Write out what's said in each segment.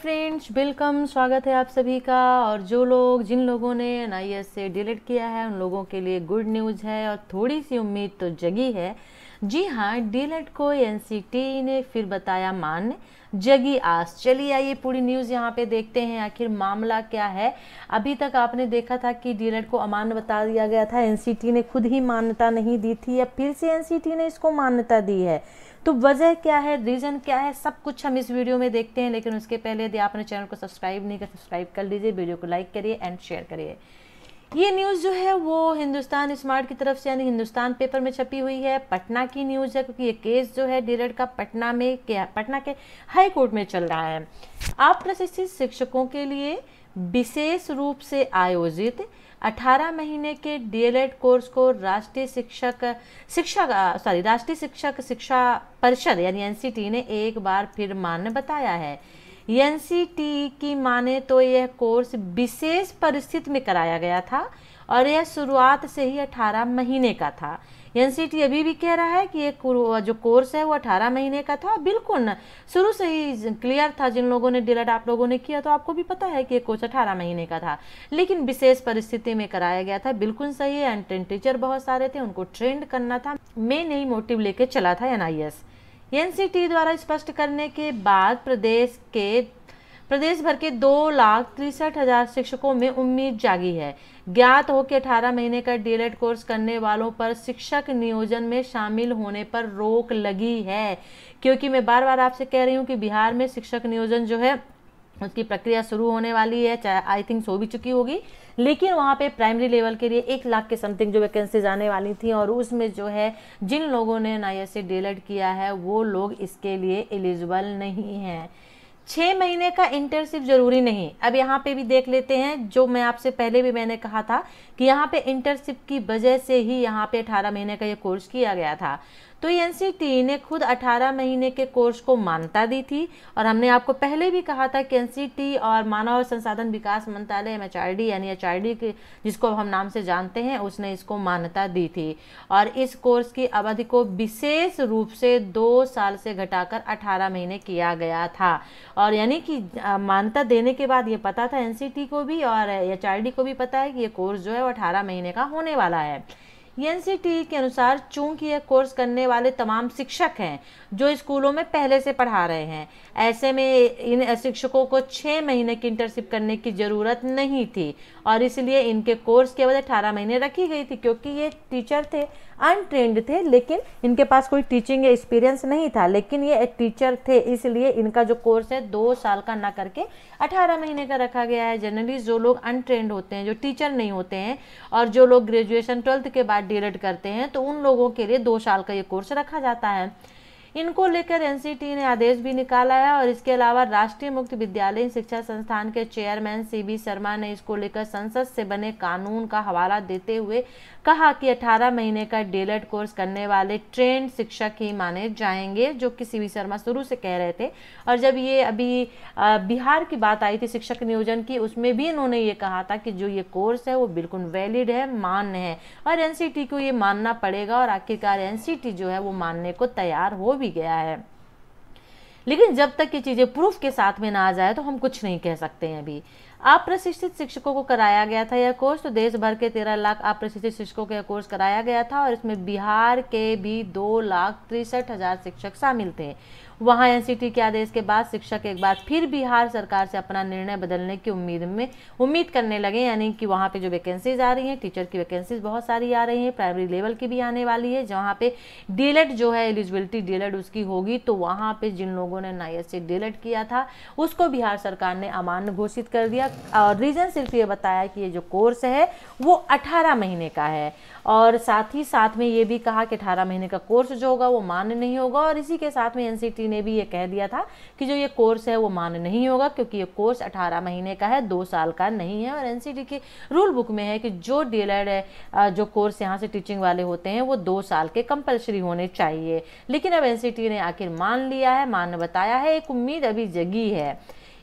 friends welcome स्वागत है आप सभी का और जो लोग जिन लोगों ने एन से डिलीट किया है उन लोगों के लिए गुड न्यूज़ है और थोड़ी सी उम्मीद तो जगी है जी हाँ डिलेट को एन ने फिर बताया मान जगी आस चलिए आइए पूरी न्यूज़ यहाँ पे देखते हैं आखिर मामला क्या है अभी तक आपने देखा था कि डीलेट को अमान्य बता दिया गया था एन ने खुद ही मान्यता नहीं दी थी या फिर से एन ने इसको मान्यता दी है तो वजह क्या है रीज़न क्या है सब कुछ हम इस वीडियो में देखते हैं लेकिन उसके पहले यदि आपने चैनल को सब्सक्राइब नहीं कर सब्सक्राइब कर लीजिए वीडियो को लाइक करिए एंड शेयर करिए ये न्यूज़ जो है वो हिंदुस्तान स्मार्ट की तरफ से यानी हिंदुस्तान पेपर में छपी हुई है पटना की न्यूज़ है क्योंकि ये केस जो है डीरेड का पटना में क्या पटना के हाई कोर्ट में चल रहा है आप प्रशिक्षित शिक्षकों के लिए विशेष रूप से आयोजित 18 महीने के डीएलएड कोर्स को राष्ट्रीय शिक्षक शिक्षा सॉरी राष्ट्रीय शिक्षक शिक्षा परिषद यानी एनसीटी ने एक बार फिर मान्य बताया है एनसीटी की माने तो यह कोर्स विशेष परिस्थिति में कराया गया था और यह शुरुआत से ही अठारह महीने का था एन अभी भी कह रहा है कि ये जो कोर्स है वो अठारह महीने का था बिल्कुल ना शुरू से ही क्लियर था जिन लोगों ने डिलट आप लोगों ने किया तो आपको भी पता है कि ये कोर्स अठारह महीने का था लेकिन विशेष परिस्थिति में कराया गया था बिल्कुल सही है एंड टीचर बहुत सारे थे उनको ट्रेंड करना था मैं नहीं मोटिव लेके चला था एन एनसीटी द्वारा स्पष्ट करने के बाद प्रदेश के प्रदेश भर के दो लाख तिरसठ हजार शिक्षकों में उम्मीद जागी है ज्ञात हो कि 18 महीने का डीएलएड e कोर्स करने वालों पर शिक्षक नियोजन में शामिल होने पर रोक लगी है क्योंकि मैं बार बार आपसे कह रही हूँ कि बिहार में शिक्षक नियोजन जो है उसकी प्रक्रिया शुरू होने वाली है चाहे आई थिंक हो भी चुकी होगी लेकिन वहाँ पे प्राइमरी लेवल के लिए एक लाख के समथिंग जो वैकेंसीज आने वाली थी और उसमें जो है जिन लोगों ने एन से e किया है वो लोग इसके लिए एलिजिबल नहीं हैं छः महीने का इंटर्नशिप ज़रूरी नहीं अब यहाँ पे भी देख लेते हैं जो मैं आपसे पहले भी मैंने कहा था कि यहाँ पे इंटर्नशिप की वजह से ही यहाँ पे अठारह महीने का ये कोर्स किया गया था तो एन ने खुद 18 महीने के कोर्स को मान्यता दी थी और हमने आपको पहले भी कहा था कि एन और मानव संसाधन विकास मंत्रालय एम एच यानी एच के जिसको हम नाम से जानते हैं उसने इसको मान्यता दी थी और इस कोर्स की अवधि को विशेष रूप से दो साल से घटाकर 18 महीने किया गया था और यानी कि मान्यता देने के बाद ये पता था एन को भी और एच को भी पता है कि ये कोर्स जो है वो अठारह महीने का होने वाला है एनसीटी के अनुसार चूंकि यह कोर्स करने वाले तमाम शिक्षक हैं जो स्कूलों में पहले से पढ़ा रहे हैं ऐसे में इन शिक्षकों को छः महीने की इंटर्नशिप करने की ज़रूरत नहीं थी और इसलिए इनके कोर्स के अठारह महीने रखी गई थी क्योंकि ये टीचर थे अनट्रेंड थे लेकिन इनके पास कोई टीचिंग एक्सपीरियंस नहीं था लेकिन ये एक टीचर थे इसलिए इनका जो कोर्स है दो साल का ना करके अठारह महीने का रखा गया है जनरली जो लोग अनट्रेंड होते हैं जो टीचर नहीं होते हैं और जो लोग ग्रेजुएशन ट्वेल्थ के बाद डी करते हैं तो उन लोगों के लिए दो साल का ये कोर्स रखा जाता है इनको लेकर एनसीटी ने आदेश भी निकाला है और इसके अलावा राष्ट्रीय मुक्त विद्यालय शिक्षा संस्थान के चेयरमैन सीबी शर्मा ने इसको लेकर संसद से बने कानून का हवाला देते हुए कहा कि 18 महीने का डेलेट कोर्स करने वाले ट्रेंड शिक्षक ही माने जाएंगे जो कि सी शर्मा शुरू से कह रहे थे और जब ये अभी बिहार की बात आई थी शिक्षक नियोजन की उसमें भी इन्होंने ये कहा था कि जो ये कोर्स है वो बिल्कुल वैलिड है मान्य है और एनसीटी को ये मानना पड़ेगा और आखिरकार एनसीटी जो है वो मानने को तैयार हो भी गया है लेकिन जब तक ये चीज़ें प्रूफ के साथ में ना आ जाए तो हम कुछ नहीं कह सकते हैं अभी अप्रशिक्षित शिक्षकों को कराया गया था यह कोर्स तो देश भर के तेरह लाख अप्रशिक्षित शिक्षकों का यह कोर्स कराया गया था और इसमें बिहार के भी दो लाख तिरसठ हज़ार शिक्षक शामिल थे वहाँ एनसीटी के आदेश के बाद शिक्षक एक बार फिर बिहार सरकार से अपना निर्णय बदलने की उम्मीद में उम्मीद करने लगे यानी कि वहाँ पे जो वैकेंसीज आ रही हैं टीचर की वैकेंसीज बहुत सारी आ रही हैं प्राइमरी लेवल की भी आने वाली है जहाँ पे डीलेट e जो है एलिजिबिलिटी डीलेट e उसकी होगी तो वहाँ पे जिन लोगों ने नाइस डीलेट e किया था उसको बिहार सरकार ने अमान्य घोषित कर दिया और रीज़न सिर्फ ये बताया कि ये जो कोर्स है वो अठारह महीने का है और साथ ही साथ में ये भी कहा कि अठारह महीने का कोर्स जो होगा वो मान्य नहीं होगा और इसी के साथ में एन ने भी ये कह दिया था कि जो ये कोर्स है वो मान नहीं होगा क्योंकि ये कोर्स 18 महीने का है दो साल का नहीं है और एनसीडी के रूल बुक में है कि जो डी e है जो कोर्स यहाँ से टीचिंग वाले होते हैं वो दो साल के कंपल्सरी होने चाहिए लेकिन अब एन ने आखिर मान लिया है मान बताया है एक उम्मीद अभी जगी है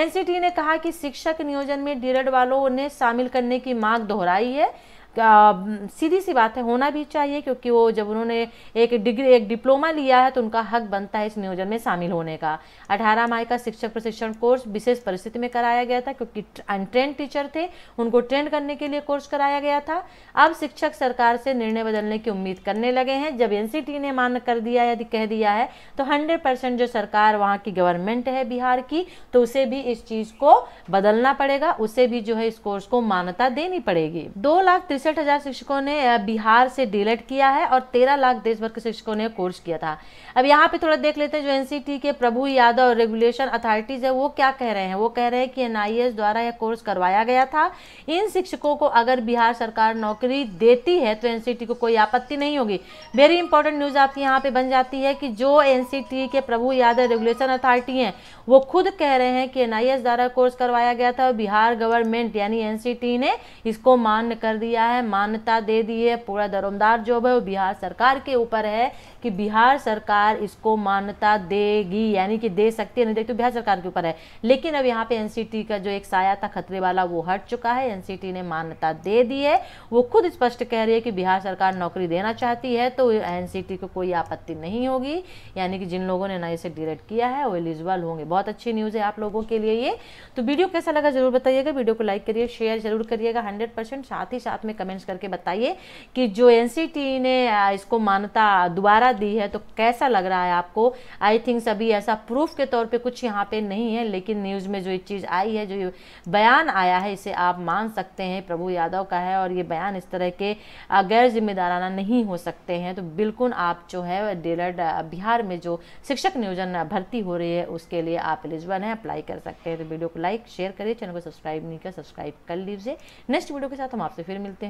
एनसीटी ने कहा कि शिक्षक नियोजन में डीरेड e वालों ने शामिल करने की मांग दोहराई है सीधी सी बात है होना भी चाहिए क्योंकि वो जब उन्होंने एक डिग्री एक डिप्लोमा लिया है तो उनका हक बनता है इस नियोजन में शामिल होने का अठारह माह का शिक्षक प्रशिक्षण कोर्स विशेष परिस्थिति में कराया गया था क्योंकि अनट्रेंड टीचर थे उनको ट्रेंड करने के लिए कोर्स कराया गया था अब शिक्षक सरकार से निर्णय बदलने की उम्मीद करने लगे हैं जब एनसीटी ने मान्य कर दिया यदि कह दिया है तो हंड्रेड परसेंट जो सरकार वहाँ की गवर्नमेंट है बिहार की तो उसे भी इस चीज़ को बदलना पड़ेगा उसे भी जो है इस कोर्स को मान्यता देनी पड़ेगी दो लाख तिरसठ हज़ार शिक्षकों ने बिहार से डिलेट किया है और तेरह लाख देश भर के शिक्षकों ने कोर्स किया था अब यहाँ पे थोड़ा देख लेते हैं जो एनसीटी के प्रभु यादव और रेगुलेशन अथॉरिटीज़ है वो क्या कह रहे हैं वो कह रहे हैं कि एनआईएस द्वारा यह कोर्स करवाया गया था इन शिक्षकों को अगर बिहार सरकार नौकरी देती है तो एनसीटी को कोई आपत्ति नहीं होगी वेरी इंपॉर्टेंट न्यूज़ आपकी यहाँ पे बन जाती है कि जो एन के प्रभु यादव रेगुलेशन अथॉरिटी है वो खुद कह रहे हैं कि एन द्वारा कोर्स करवाया गया था और बिहार गवर्नमेंट यानी एनसीटी ने इसको मान्य कर दिया है मान्यता दे दी है पूरा दरोमदार जॉब है वो बिहार सरकार के ऊपर है कि बिहार सरकार इसको मान्यता देगी यानी कि दे सकती है नहीं देखते तो बिहार सरकार के ऊपर है लेकिन अब यहाँ पे एनसीटी का जो एक साया था खतरे वाला वो हट चुका है एनसीटी ने मान्यता दे दी है वो खुद स्पष्ट कह रही है कि बिहार सरकार नौकरी देना चाहती है तो एन को कोई आपत्ति नहीं होगी यानी कि जिन लोगों ने ना इसे डिलेट किया है वो एलिजिबल होंगे बहुत अच्छी न्यूज़ है आप लोगों के लिए ये तो वीडियो कैसा लगा जरूर बताइएगा वीडियो को लाइक करिए शेयर जरूर करिएगा हंड्रेड साथ ही साथ में कमेंट्स करके बताइए कि जो एन ने इसको मान्यता दोबारा दी है तो कैसा लग रहा है आपको आई थिंक अभी ऐसा प्रूफ के तौर पर कुछ यहाँ पे नहीं है लेकिन न्यूज़ में जो ये चीज़ आई है जो ये बयान आया है इसे आप मान सकते हैं प्रभु यादव का है और ये बयान इस तरह के गैर जिम्मेदाराना नहीं हो सकते हैं तो बिल्कुल आप जो है डेलर बिहार में जो शिक्षक नियोजन भर्ती हो रही है उसके लिए आप एलिजिबल हैं अप्लाई कर सकते हैं तो वीडियो को लाइक शेयर करिए चैनल को सब्सक्राइब नहीं कर सब्सक्राइब कर लीजिए नेक्स्ट वीडियो के साथ हम आपसे फिर मिलते हैं